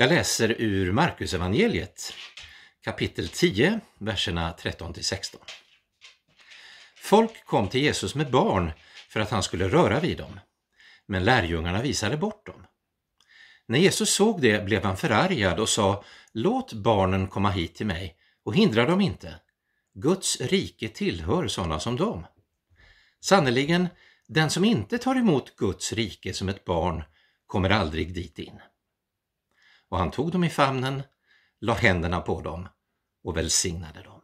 Jag läser ur Marcus evangeliet, kapitel 10, verserna 13 16. Folk kom till Jesus med barn för att han skulle röra vid dem, men lärjungarna visade bort dem. När Jesus såg det blev han förargad och sa Låt barnen komma hit till mig och hindra dem inte. Guds rike tillhör sådana som dem. Sannerligen, den som inte tar emot Guds rike som ett barn kommer aldrig dit in och han tog dem i famnen, la händerna på dem och välsignade dem.